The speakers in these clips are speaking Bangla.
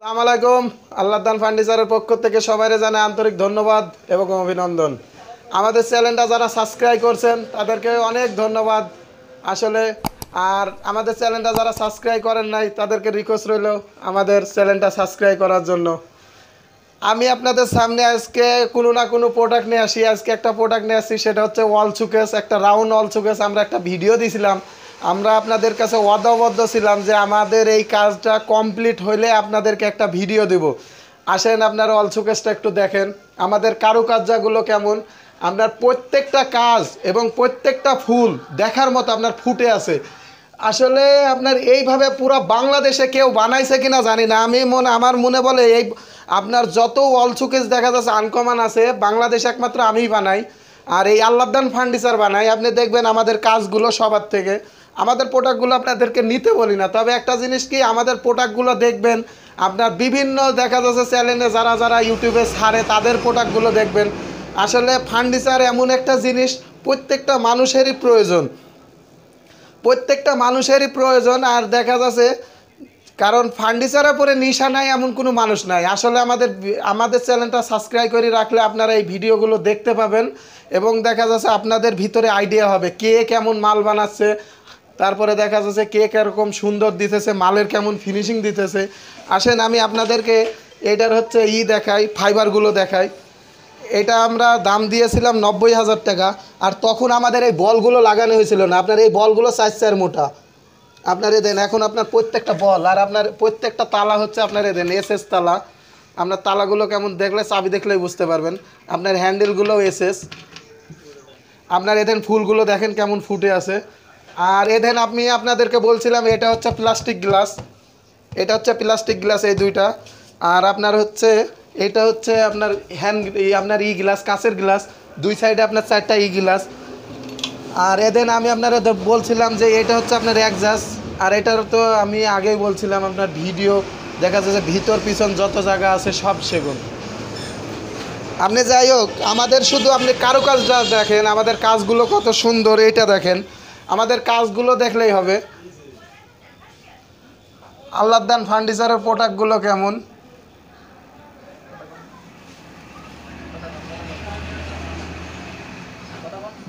আসসালামু আলাইকুম দান ফার্নিচারের পক্ষ থেকে সবাই জানে আন্তরিক ধন্যবাদ এবং অভিনন্দন আমাদের চ্যানেলটা যারা সাবস্ক্রাইব করছেন তাদেরকে অনেক ধন্যবাদ আসলে আর আমাদের চ্যানেলটা যারা সাবস্ক্রাইব করেন নাই তাদেরকে রিকোয়েস্ট রইল আমাদের চ্যানেলটা সাবস্ক্রাইব করার জন্য আমি আপনাদের সামনে আজকে কোনো না কোনো প্রোডাক্ট নিয়ে আসি আজকে একটা প্রোডাক্ট নিয়ে আসি সেটা হচ্ছে ওয়াল চুকেস একটা রাউন্ড ওয়াল চুকেস আমরা একটা ভিডিও দিয়েছিলাম আমরা আপনাদের কাছে ওয়াদাবদ্ধ ছিলাম যে আমাদের এই কাজটা কমপ্লিট হইলে আপনাদেরকে একটা ভিডিও দেব আসেন আপনারা অলসুকেসটা একটু দেখেন আমাদের কারুকার্যগুলো কেমন আপনার প্রত্যেকটা কাজ এবং প্রত্যেকটা ফুল দেখার মতো আপনার ফুটে আছে আসলে আপনার এইভাবে পুরো বাংলাদেশে কেউ বানাইছে কিনা জানি না আমি মনে আমার মনে বলে এই আপনার যত অলসুকেস দেখা যাচ্ছে আনকমান আছে বাংলাদেশ একমাত্র আমিই বানাই আর এই আল্লাহদান ফার্নিচার বানাই আপনি দেখবেন আমাদের কাজগুলো সবার থেকে আমাদের প্রোডাক্টগুলো আপনাদেরকে নিতে বলি না তবে একটা জিনিস কি আমাদের প্রোডাক্টগুলো দেখবেন আপনার বিভিন্ন দেখা যাচ্ছে চ্যানেলে যারা যারা ইউটিউবে ছাড়ে তাদের প্রোডাক্টগুলো দেখবেন আসলে ফার্নিচার এমন একটা জিনিস প্রত্যেকটা মানুষেরই প্রয়োজন প্রত্যেকটা মানুষেরই প্রয়োজন আর দেখা যাচ্ছে কারণ ফার্নিচারের পরে নিশা নাই এমন কোনো মানুষ নাই আসলে আমাদের আমাদের চ্যানেলটা সাবস্ক্রাইব করে রাখলে আপনারা এই ভিডিওগুলো দেখতে পাবেন এবং দেখা যাচ্ছে আপনাদের ভিতরে আইডিয়া হবে কে কেমন মাল বানাচ্ছে তারপরে দেখা যাচ্ছে কেক এরকম সুন্দর দিতেছে মালের কেমন ফিনিশিং দিতেছে আসেন আমি আপনাদেরকে এটার হচ্ছে ই দেখাই ফাইবারগুলো দেখাই এটা আমরা দাম দিয়েছিলাম নব্বই হাজার টাকা আর তখন আমাদের এই বলগুলো লাগানো হয়েছিল না আপনার এই বলগুলো সাইজ চার মোটা এ দেন এখন আপনার প্রত্যেকটা বল আর আপনার প্রত্যেকটা তালা হচ্ছে এ দেন এস এস তালা আপনার তালাগুলো কেমন দেখলে চাবি দেখলেই বুঝতে পারবেন আপনার হ্যান্ডেলগুলো এস এস আপনার দেন ফুলগুলো দেখেন কেমন ফুটে আছে আর এদেন আমি আপনাদেরকে বলছিলাম এটা হচ্ছে প্লাস্টিক গ্লাস এটা হচ্ছে প্লাস্টিক গ্লাস এই দুইটা আর আপনার হচ্ছে এটা হচ্ছে আপনার হ্যান্ড আপনার ই গ্লাস কাঁচের গ্লাস দুই সাইডে আপনার চারটা ই গ্লাস আর এদেন আমি আপনার বলছিলাম যে এটা হচ্ছে আপনার অ্যাডজাস্ট আর এটার তো আমি আগেই বলছিলাম আপনার ভিডিও দেখা যাচ্ছে ভিতর পিছন যত জায়গা আছে সব সেগুন আপনি যাই হোক আমাদের শুধু আপনি কারুকাজটা দেখেন আমাদের কাজগুলো কত সুন্দর এটা দেখেন আমাদের কাজগুলো দেখলেই হবে আল্লাহদান ফার্নিচারের প্রোডাক্টগুলো কেমন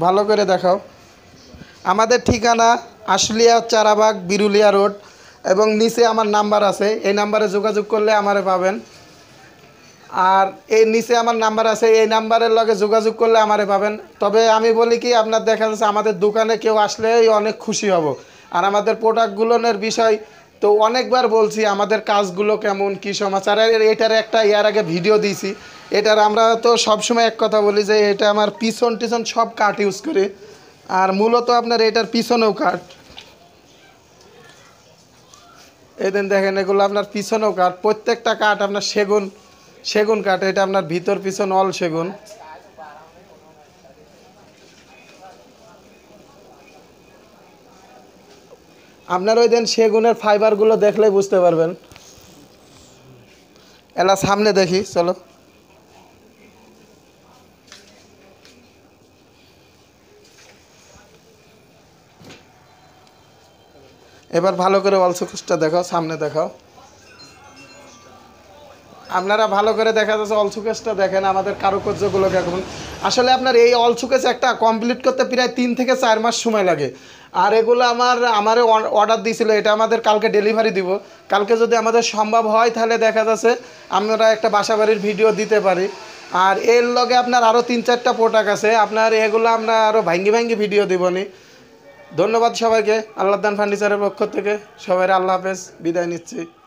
ভালো করে দেখাও আমাদের ঠিকানা আশলিয়া চারাবাগ বিরুলিয়া রোড এবং নিচে আমার নাম্বার আছে এই নাম্বারে যোগাযোগ করলে আমারে পাবেন আর এই নিচে আমার নাম্বার আছে এই নাম্বারের লগে যোগাযোগ করলে আমারে পাবেন তবে আমি বলি কি আপনার দেখা যাচ্ছে আমাদের দোকানে কেউ আসলেই অনেক খুশি হব আর আমাদের প্রোডাক্টগুলোর বিষয় তো অনেকবার বলছি আমাদের কাজগুলো কেমন কী সমাচার এটার একটা ইয়ার আগে ভিডিও দিয়েছি এটার আমরা তো সবসময় এক কথা বলি যে এটা আমার পিছন টিছন সব কাঠ ইউজ করি আর মূলত আপনার এটার পিছনেও কাঠ এদিন দেখেন এগুলো আপনার পিছনেও কাঠ প্রত্যেকটা কাঠ আপনার সেগুন সেগুন কাঠ এটা আপনার ভিতর পিছন অল সেগুন আপনার ওই দিন সেগুনের ফাইবারগুলো দেখলেই বুঝতে পারবেন এলা সামনে দেখি চলো এবার ভালো করে অলসো দেখাও সামনে দেখাও আপনারা ভালো করে দেখা যাচ্ছে অলসুকেসটা দেখেন আমাদের কারুকার্যগুলো এখন আসলে আপনার এই অলসুকেস একটা কমপ্লিট করতে প্রায় তিন থেকে চার মাস সময় লাগে আর এগুলো আমার আমারও অর্ডার দিয়েছিল এটা আমাদের কালকে ডেলিভারি দিব কালকে যদি আমাদের সম্ভব হয় তাহলে দেখা যাচ্ছে আমরা একটা বাসাবাড়ির ভিডিও দিতে পারি আর এর লগে আপনার আরও তিন চারটা প্রোডাক্ট আছে আপনার এগুলো আমরা আরও ভাঙ্গি ভাঙ্গি ভিডিও দিবনি ধন্যবাদ সবাইকে আল্লাহদান ফার্নিচারের পক্ষ থেকে সবাই আল্লাহ হাফেজ বিদায় নিচ্ছি